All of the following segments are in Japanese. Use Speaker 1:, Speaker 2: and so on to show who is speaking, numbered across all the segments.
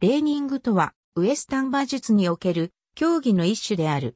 Speaker 1: レーニングとは、ウエスタン馬術における競技の一種である。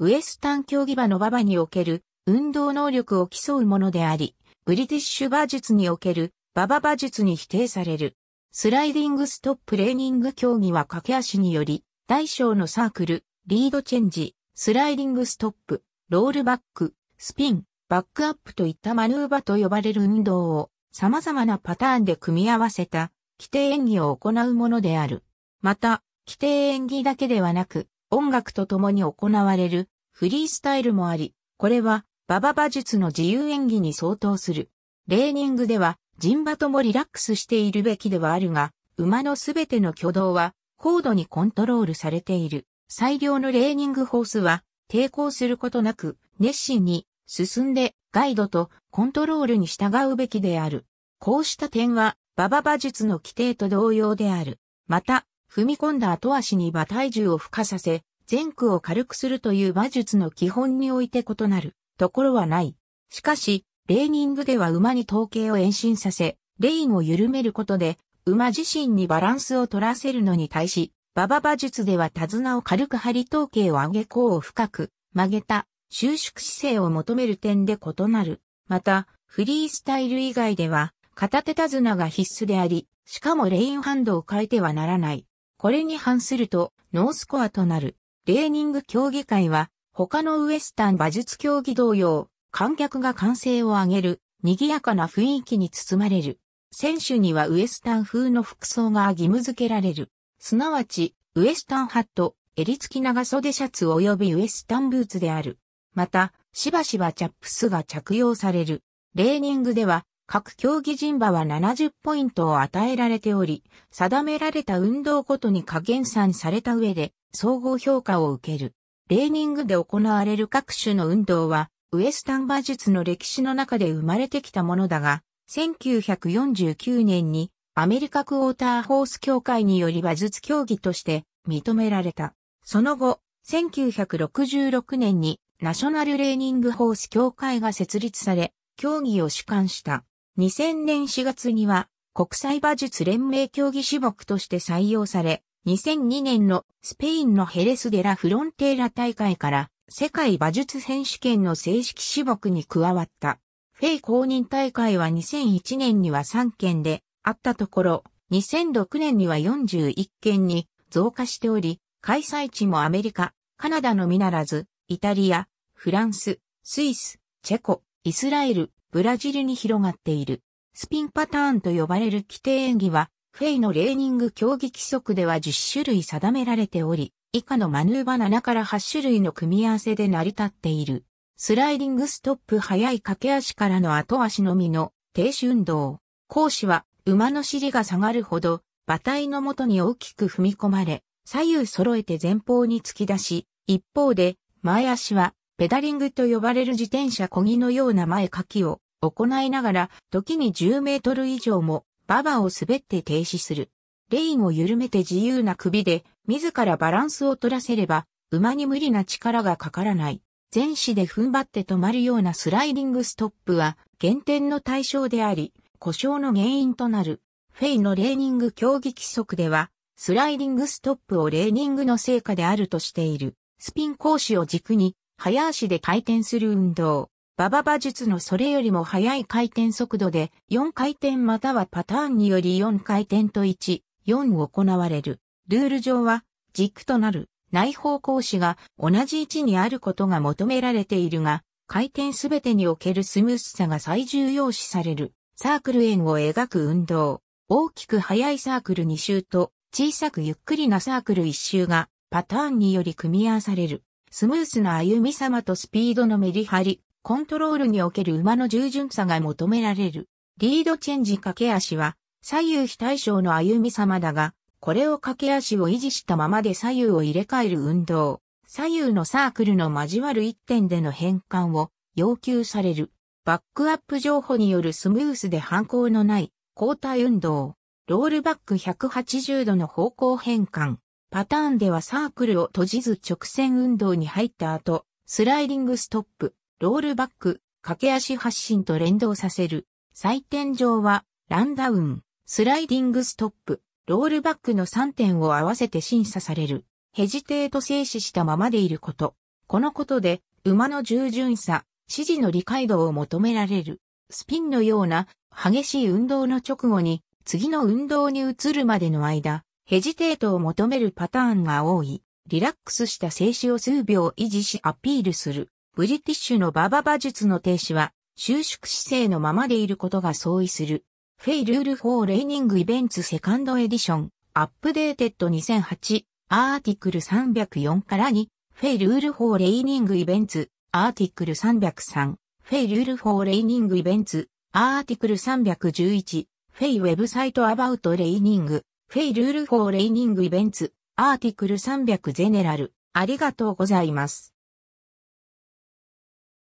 Speaker 1: ウエスタン競技馬の馬場における運動能力を競うものであり、ブリティッシュ馬術における馬場馬術に否定される。スライディングストップレーニング競技は駆け足により、大小のサークル、リードチェンジ、スライディングストップ、ロールバック、スピン、バックアップといったマヌーバと呼ばれる運動を様々なパターンで組み合わせた規定演技を行うものである。また、規定演技だけではなく、音楽と共に行われるフリースタイルもあり、これは馬場馬術の自由演技に相当する。レーニングでは、人馬ともリラックスしているべきではあるが、馬のすべての挙動は高度にコントロールされている。最良のレーニングホースは抵抗することなく熱心に進んでガイドとコントロールに従うべきである。こうした点は馬場馬術の規定と同様である。また、踏み込んだ後足に馬体重を付加させ、前駆を軽くするという馬術の基本において異なるところはない。しかし、レーニングでは馬に統計を延伸させ、レインを緩めることで、馬自身にバランスを取らせるのに対し、馬場馬術では手綱を軽く張り統計を上げ甲を深く曲げた収縮姿勢を求める点で異なる。また、フリースタイル以外では、片手手綱が必須であり、しかもレインハンドを変えてはならない。これに反すると、ノースコアとなる。レーニング競技会は、他のウエスタン馬術競技同様、観客が歓声を上げる、賑やかな雰囲気に包まれる。選手にはウエスタン風の服装が義務付けられる。すなわち、ウエスタンハット、襟付き長袖シャツ及びウエスタンブーツである。また、しばしばチャップスが着用される。レーニングでは、各競技人馬は70ポイントを与えられており、定められた運動ごとに加減算された上で、総合評価を受ける。レーニングで行われる各種の運動は、ウエスタン馬術の歴史の中で生まれてきたものだが、1949年にアメリカクォーターホース協会により馬術競技として認められた。その後、1966年にナショナルレーニングホース協会が設立され、競技を主管した。2000年4月には国際馬術連盟競技種目として採用され、2002年のスペインのヘレスデラ・フロンテーラ大会から世界馬術選手権の正式種目に加わった。フェイ公認大会は2001年には3件であったところ、2006年には41件に増加しており、開催地もアメリカ、カナダのみならず、イタリア、フランス、スイス、チェコ、イスラエル、ブラジルに広がっている。スピンパターンと呼ばれる規定演技は、フェイのレーニング競技規則では10種類定められており、以下のマヌーバ7から8種類の組み合わせで成り立っている。スライディングストップ早い駆け足からの後足のみの停止運動。講師は馬の尻が下がるほど馬体の元に大きく踏み込まれ、左右揃えて前方に突き出し、一方で前足はペダリングと呼ばれる自転車漕ぎのような前かきを行いながら、時に10メートル以上もババを滑って停止する。レインを緩めて自由な首で、自らバランスを取らせれば、馬に無理な力がかからない。前肢で踏ん張って止まるようなスライディングストップは、減点の対象であり、故障の原因となる。フェイのレーニング競技規則では、スライディングストップをレーニングの成果であるとしている。スピン講師を軸に、早足で回転する運動。馬場馬術のそれよりも速い回転速度で4回転またはパターンにより4回転と1、4行われる。ルール上は軸となる内方向子が同じ位置にあることが求められているが、回転すべてにおけるスムースさが最重要視される。サークル円を描く運動。大きく速いサークル2周と小さくゆっくりなサークル1周がパターンにより組み合わされる。スムースな歩み様とスピードのメリハリ、コントロールにおける馬の従順さが求められる。リードチェンジ駆け足は左右非対称の歩み様だが、これを駆け足を維持したままで左右を入れ替える運動。左右のサークルの交わる一点での変換を要求される。バックアップ情報によるスムースで反抗のない交代運動。ロールバック180度の方向変換。パターンではサークルを閉じず直線運動に入った後、スライディングストップ、ロールバック、駆け足発進と連動させる。採点上は、ランダウン、スライディングストップ、ロールバックの3点を合わせて審査される。ヘジテート静止したままでいること。このことで、馬の従順さ、指示の理解度を求められる。スピンのような激しい運動の直後に、次の運動に移るまでの間、ヘジテートを求めるパターンが多い。リラックスした静止を数秒維持しアピールする。ブリティッシュのババ馬術の停止は、収縮姿勢のままでいることが相違する。フェイルールー・レーニングイベンツセカンドエディション、アップデーテッド2008、アーティクル304から2、フェイルールー・レーニングイベンツ、アーティクル303、フェイルールー・レーニングイベンツ、アーティクル311、フェイウェブサイトアバウトレーニング、フェイルールフォーレイニングイベンツ、アーティクル300ゼネラル、ありがとうございます。